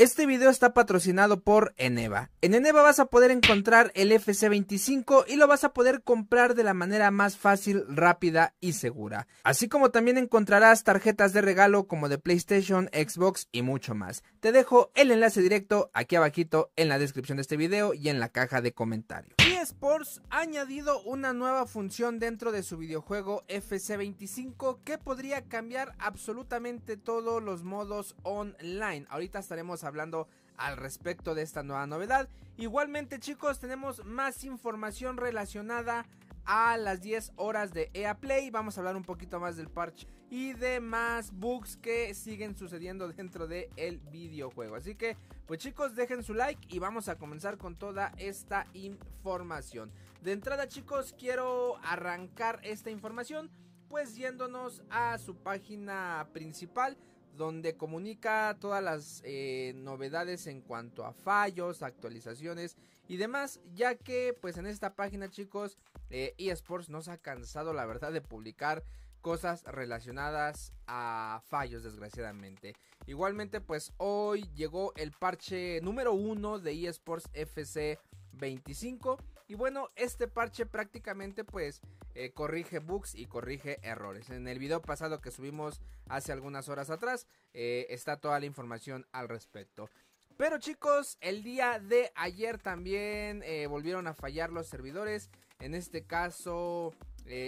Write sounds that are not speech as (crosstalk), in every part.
Este video está patrocinado por Eneva. En Eneva vas a poder encontrar el FC25 y lo vas a poder comprar de la manera más fácil, rápida y segura. Así como también encontrarás tarjetas de regalo como de PlayStation, Xbox y mucho más. Te dejo el enlace directo aquí abajito en la descripción de este video y en la caja de comentarios. Sports ha añadido una nueva función dentro de su videojuego FC25 que podría cambiar absolutamente todos los modos online. Ahorita estaremos a hablando al respecto de esta nueva novedad. Igualmente chicos, tenemos más información relacionada a las 10 horas de EA Play. Vamos a hablar un poquito más del parche y de más bugs que siguen sucediendo (laughs) dentro del el videojuego. Así que, pues chicos, dejen su like y vamos a comenzar con toda esta información. De entrada, chicos, quiero arrancar esta información pues yéndonos a su página principal donde comunica todas las eh, novedades en cuanto a fallos, actualizaciones y demás, ya que pues en esta página chicos eh, eSports nos ha cansado la verdad de publicar cosas relacionadas a fallos desgraciadamente. Igualmente pues hoy llegó el parche número uno de eSports FC 25. Y bueno, este parche prácticamente pues eh, corrige bugs y corrige errores. En el video pasado que subimos hace algunas horas atrás eh, está toda la información al respecto. Pero chicos, el día de ayer también eh, volvieron a fallar los servidores. En este caso,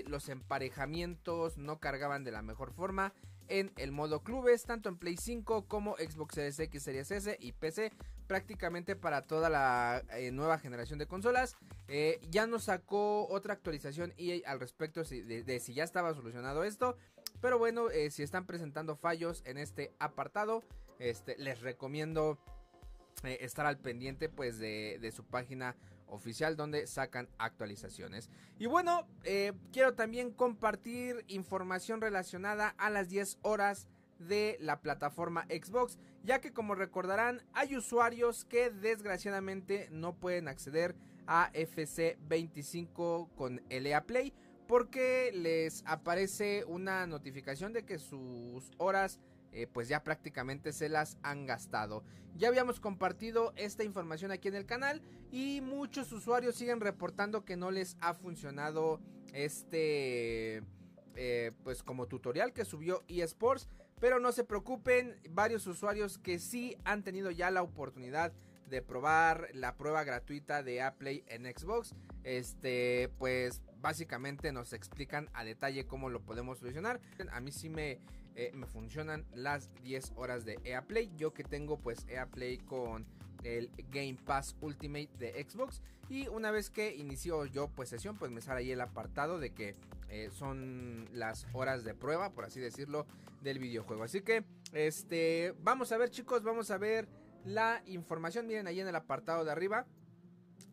los emparejamientos no cargaban de la mejor forma en el modo clubes, tanto en Play 5 como Xbox Series X, Series S y PC, prácticamente para toda la eh, nueva generación de consolas. Eh, ya nos sacó otra actualización y e al respecto de, si ya estaba solucionado esto. Pero bueno, eh, si están presentando fallos en este apartado, este, les recomiendo estar al pendiente pues de, de su página oficial donde sacan actualizaciones. Y bueno, eh, quiero también compartir información relacionada a las 10 horas de la plataforma Xbox, ya que como recordarán hay usuarios que desgraciadamente no pueden acceder a FC25 con LA Play porque les aparece una notificación de que sus horas eh, pues ya prácticamente se las han gastado. Ya habíamos compartido esta información aquí en el canal y muchos usuarios siguen reportando que no les ha funcionado este... Eh, pues como tutorial que subió eSports. Pero no se preocupen, varios usuarios que sí han tenido ya la oportunidad de probar la prueba gratuita de Apple en Xbox. Este, pues básicamente nos explican a detalle cómo lo podemos solucionar. A mí sí me, eh, me funcionan las 10 horas de EA Play. Yo que tengo pues EA Play con el Game Pass Ultimate de Xbox. Y una vez que inicio yo pues sesión, pues me sale ahí el apartado de que eh, son las horas de prueba, por así decirlo, del videojuego. Así que, este, vamos a ver chicos, vamos a ver la información. Miren ahí en el apartado de arriba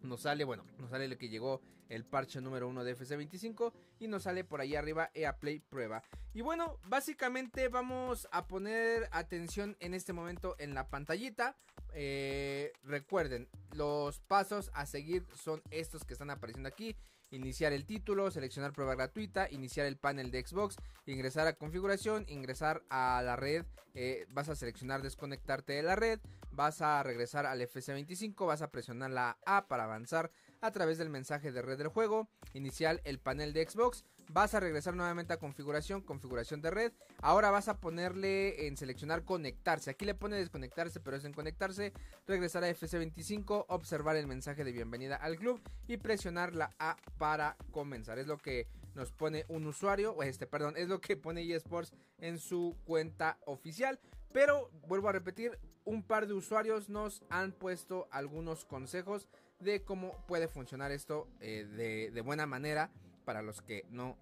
nos sale, bueno, nos sale lo que llegó el parche número 1 de FC25 y nos sale por ahí arriba EA Play prueba. Y bueno, básicamente vamos a poner atención en este momento en la pantallita. Eh, recuerden, los pasos a seguir son estos que están apareciendo aquí iniciar el título, seleccionar prueba gratuita, iniciar el panel de Xbox, ingresar a configuración, ingresar a la red, eh, vas a seleccionar desconectarte de la red, vas a regresar al FC25, vas a presionar la A para avanzar a través del mensaje de red del juego, inicial el panel de Xbox, vas a regresar nuevamente a configuración, configuración de red, ahora vas a ponerle en seleccionar conectarse, aquí le pone desconectarse pero es en conectarse, regresar a FC25, observar el mensaje de bienvenida al club y presionar la A para comenzar, es lo que nos pone un usuario, este, perdón, es lo que pone eSports en su cuenta oficial. Pero vuelvo a repetir, un par de usuarios nos han puesto algunos consejos de cómo puede funcionar esto eh, de, de, buena manera para los que no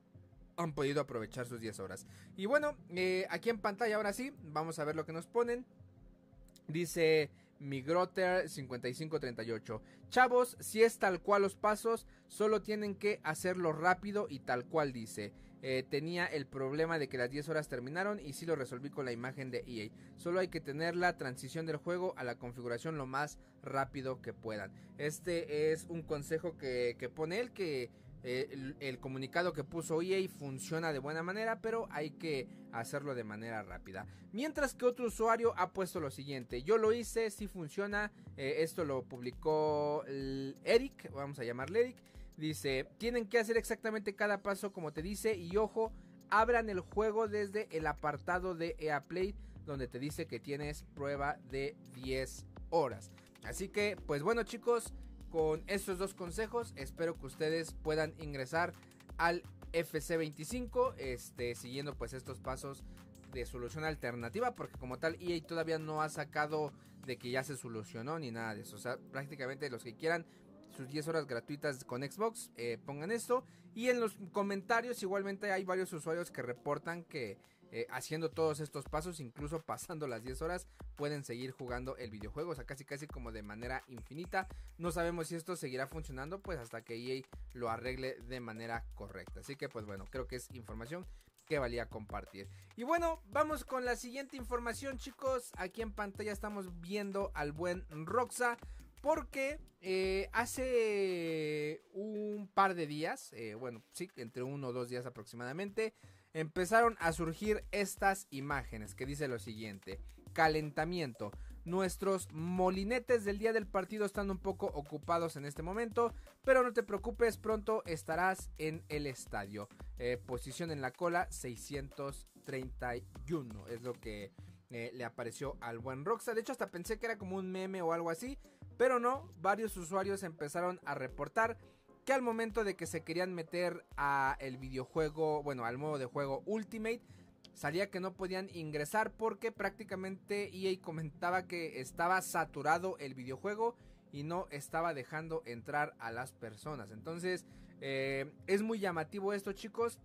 han podido aprovechar sus 10 horas. Y bueno, eh, aquí en pantalla ahora sí, vamos a ver lo que nos ponen. Dice Migroter 5538. Chavos, si es tal cual los pasos, solo tienen que hacerlo rápido y tal cual dice. Eh, tenía el problema de que las 10 horas terminaron y sí lo resolví con la imagen de EA. Solo hay que tener la transición del juego a la configuración lo más rápido que puedan. Este es un consejo que, pone él que... Eh, el, comunicado que puso EA funciona de buena manera, pero hay que hacerlo de manera rápida. Mientras que otro usuario ha puesto lo siguiente: Yo lo hice, si funciona. Eh, esto lo publicó Eric, vamos a llamarle Eric. Dice, tienen que hacer exactamente cada paso como te dice y ojo, abran el juego desde el apartado de EA Play donde te dice que tienes prueba de 10 horas. Así que, pues bueno chicos, con estos dos consejos espero que ustedes puedan ingresar al FC25 este, siguiendo pues estos pasos de solución alternativa porque como tal EA todavía no ha sacado de que ya se solucionó ni nada de eso. O sea, prácticamente los que quieran sus 10 horas gratuitas con Xbox, eh, pongan esto. Y en los comentarios igualmente hay varios usuarios que reportan que eh, haciendo todos estos pasos, incluso (laughs) pasando las 10 horas, pueden seguir jugando el videojuego, o sea, casi casi como de manera infinita. No sabemos si esto seguirá funcionando, pues hasta que EA lo arregle de manera correcta. Así que pues bueno, creo que es información que valía compartir. Y bueno, vamos con la siguiente información, chicos. Aquí en pantalla estamos viendo al buen Roxa porque eh, hace un par de días, eh, bueno, sí, entre uno o dos días aproximadamente, empezaron a surgir estas imágenes que dice lo siguiente. Calentamiento. Nuestros molinetes del día del partido están un poco ocupados en este momento, pero no te preocupes, pronto estarás en el estadio. Eh, posición en la cola 631, es lo que le apareció al buen Roxa. De hecho, hasta pensé que era como un meme o algo así, pero no, varios usuarios empezaron a reportar que al momento de que se querían meter a el videojuego, bueno, al modo de juego Ultimate, salía que no podían ingresar porque prácticamente EA comentaba que estaba saturado el videojuego y no estaba dejando entrar a las personas. Entonces, eh, es muy llamativo esto, chicos,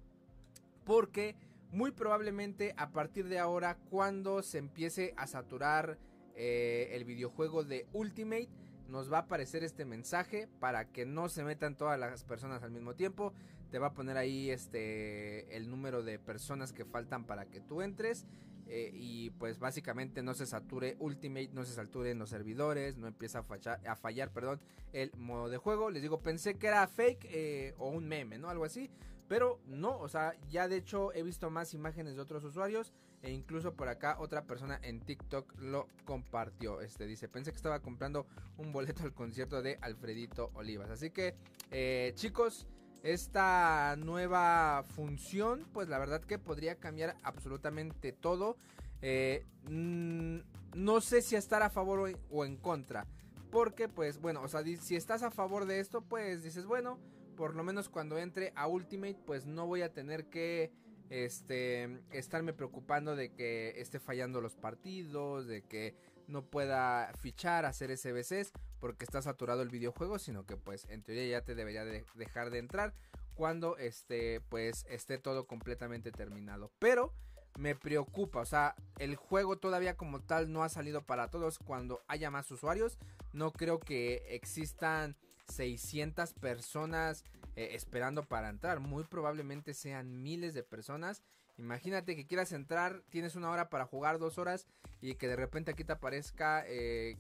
porque muy probablemente a partir de ahora, cuando se empiece a saturar eh, el videojuego de Ultimate nos va a aparecer este mensaje para que no se metan todas las personas al mismo tiempo. Te va a poner ahí este el número de personas que faltan para que tú entres. Eh, y pues básicamente no se sature Ultimate, no se saturen los servidores, no empieza a, fallar perdón, el modo de juego. Les digo, pensé que era fake eh, o un meme, ¿no? Algo así. Pero no, o sea, ya de hecho he visto más imágenes de otros usuarios e incluso por acá otra persona en TikTok lo compartió. Este dice, pensé que estaba comprando un boleto al concierto de Alfredito Olivas. Así que, eh, chicos, esta nueva función, pues la verdad que podría cambiar absolutamente todo. Eh, mm, no sé si estar a favor o en contra. Porque, pues, bueno, o sea, si estás a favor de esto, pues dices, bueno por lo menos cuando entre a Ultimate, pues no voy a tener que este, estarme preocupando de que esté fallando los partidos, de que no pueda fichar, hacer SBCs, porque está saturado el videojuego, sino que pues en teoría ya te debería dejar de entrar cuando este, pues, esté todo completamente terminado. Pero me preocupa, o sea, el juego todavía como tal no ha salido para todos. Cuando haya más usuarios, no creo que existan 600 personas eh, esperando para entrar. Muy probablemente sean miles de personas. Imagínate que quieras entrar, tienes una hora para jugar, dos horas, y que de repente aquí te aparezca eh,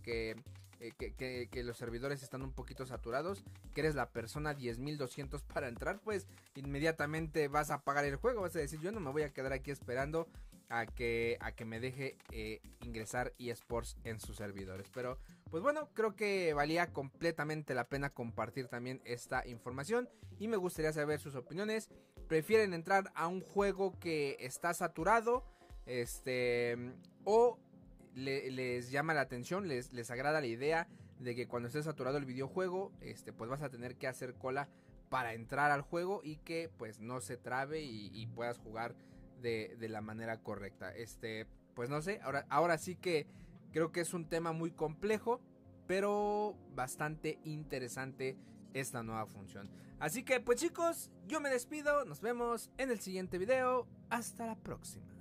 eh, que, los servidores están un poquito saturados, que eres la persona 10.200 para entrar, pues inmediatamente vas a apagar el juego, vas a decir yo no me voy a quedar aquí esperando a que, a que me deje ingresar eSports en sus servidores. Pero pues bueno, creo que valía completamente la pena compartir también esta información y me gustaría saber sus opiniones. ¿Prefieren entrar a un juego que está saturado? Este, o les llama la atención, les, les agrada la idea de que cuando esté saturado el videojuego, este, pues vas a tener que hacer cola para entrar al juego y que pues no se trabe y, puedas jugar de, la manera correcta. Este, pues no sé, ahora, ahora sí que Creo que es un tema muy complejo, pero bastante interesante esta nueva función. Así que pues chicos, yo me despido, nos vemos en el siguiente video, hasta la próxima.